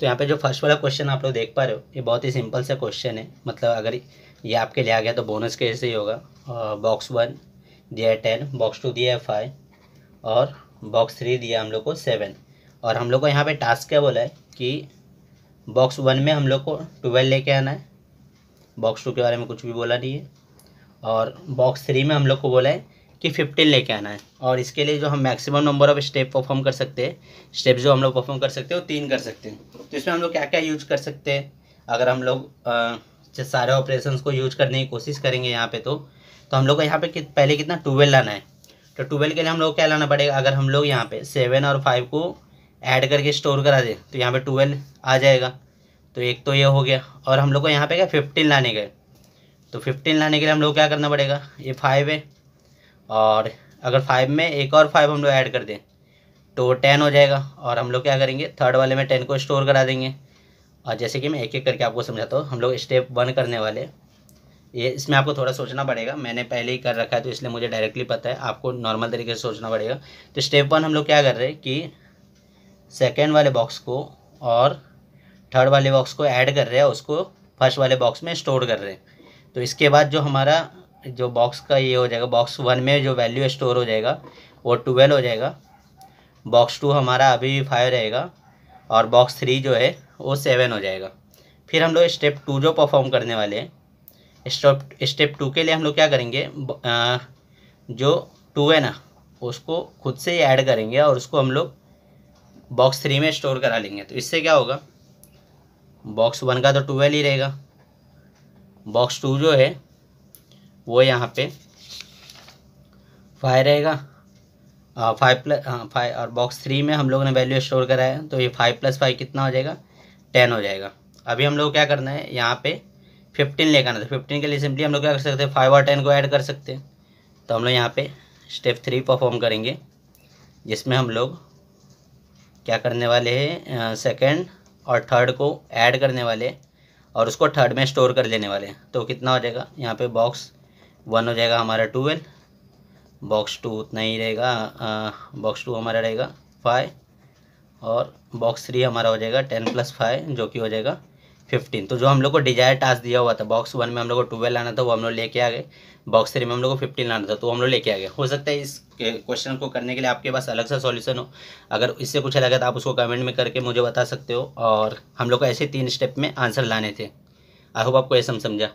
तो यहाँ पे जो फर्स्ट वाला क्वेश्चन आप लोग देख पा रहे हो ये बहुत ही सिंपल सा क्वेश्चन है मतलब अगर ये आपके लिए आ गया तो बोनस के ऐसे ही होगा बॉक्स वन दिया है टेन बॉक्स टू दिया है फाइव और बॉक्स थ्री दिया हम लोग को सेवन और हम लोग को यहाँ पे टास्क क्या बोला है कि बॉक्स वन में हम लोग को ट्वेल्व लेके आना है बॉक्स टू के बारे में कुछ भी बोला नहीं है और बॉक्स थ्री में हम लोग को बोला है कि फिफ्टीन लेके आना है और इसके लिए जो हम maximum number of step perform कर सकते हैं स्टेप जो हम लोग परफॉर्म कर सकते हैं वो तीन कर सकते हैं तो इसमें हम लोग क्या क्या यूज कर सकते हैं अगर हम लोग सारे ऑपरेशन को यूज करने की कोशिश करेंगे यहाँ पे तो तो हम लोग को यहाँ पे कि, पहले कितना ट्वेल्व लाना है तो ट्वेल्व के लिए हम लोग क्या लाना पड़ेगा अगर हम लोग यहाँ पे सेवन और फाइव को ऐड करके स्टोर करा दें तो यहाँ पे ट्वेल्व आ जाएगा तो एक तो ये हो गया और हम लोग को यहाँ पे क्या फिफ्टीन लाने गए तो फिफ्टीन लाने के लिए हम लोग क्या करना पड़ेगा ये फाइव है और अगर फाइव में एक और फाइव हम लोग ऐड कर दें तो टेन हो जाएगा और हम लोग क्या करेंगे थर्ड वाले में टेन को स्टोर करा देंगे और जैसे कि मैं एक एक करके आपको समझाता हूँ हम लोग स्टेप वन करने वाले ये इसमें आपको थोड़ा सोचना पड़ेगा मैंने पहले ही कर रखा है तो इसलिए मुझे डायरेक्टली पता है आपको नॉर्मल तरीके से सोचना पड़ेगा तो स्टेप वन हम लोग क्या कर रहे हैं कि सेकेंड वाले बॉक्स को और थर्ड वाले बॉक्स को ऐड कर रहे हैं उसको फर्स्ट वाले बॉक्स में स्टोर कर रहे हैं तो इसके बाद जो हमारा जो बॉक्स का ये हो जाएगा बॉक्स वन में जो वैल्यू स्टोर हो जाएगा वो ट्वेल्व हो जाएगा बॉक्स टू हमारा अभी भी फाइव रहेगा और बॉक्स थ्री जो है वो सेवन हो जाएगा फिर हम लोग स्टेप टू जो परफॉर्म करने वाले हैं स्टेप टू के लिए हम लोग क्या करेंगे आ, जो टू है ना उसको खुद से ही ऐड करेंगे और उसको हम लोग बॉक्स थ्री में स्टोर करा लेंगे तो इससे क्या होगा बॉक्स वन का तो ट्वेल्व ही रहेगा बॉक्स टू जो है वो यहाँ पे फाइव रहेगा फाइव प्लस फाइव और बॉक्स थ्री में हम लोगों ने वैल्यू स्टोर कराया है तो ये फाइव प्लस फाइव कितना हो जाएगा टेन हो जाएगा अभी हम लोग क्या करना है यहाँ पे फिफ्टीन लेकर आना था फिफ्टीन तो के लिए सिंपली हम लोग क्या कर सकते हैं फाइव और टेन को ऐड कर सकते हैं तो हम लोग यहाँ पे स्टेप थ्री परफॉर्म करेंगे जिसमें हम लोग क्या करने वाले हैं सेकेंड और थर्ड को ऐड करने वाले और उसको थर्ड में स्टोर कर लेने वाले हैं तो कितना हो जाएगा यहाँ पे बॉक्स वन हो जाएगा हमारा ट्वेल्व बॉक्स टू उतना ही रहेगा बॉक्स टू हमारा रहेगा फाइव और बॉक्स थ्री हमारा हो जाएगा टेन प्लस फाइव जो कि हो जाएगा फिफ्टीन तो जो हम लोग को डिजायर टास्क दिया हुआ था बॉक्स वन में हम लोग को ट्वेल्व लाना था वो हम लोग लेके आ गए बॉक्स थ्री में हम लोग को फिफ्टीन लाना था तो हम लोग लेके आ गए हो सकता है इस क्वेश्चन को करने के लिए आपके पास अलग सा सॉल्यूशन हो अगर इससे कुछ अलग है तो आप उसको कमेंट में करके मुझे बता सकते हो और हम लोग को ऐसे तीन स्टेप में आंसर लाने थे आई होप आपको ये समझा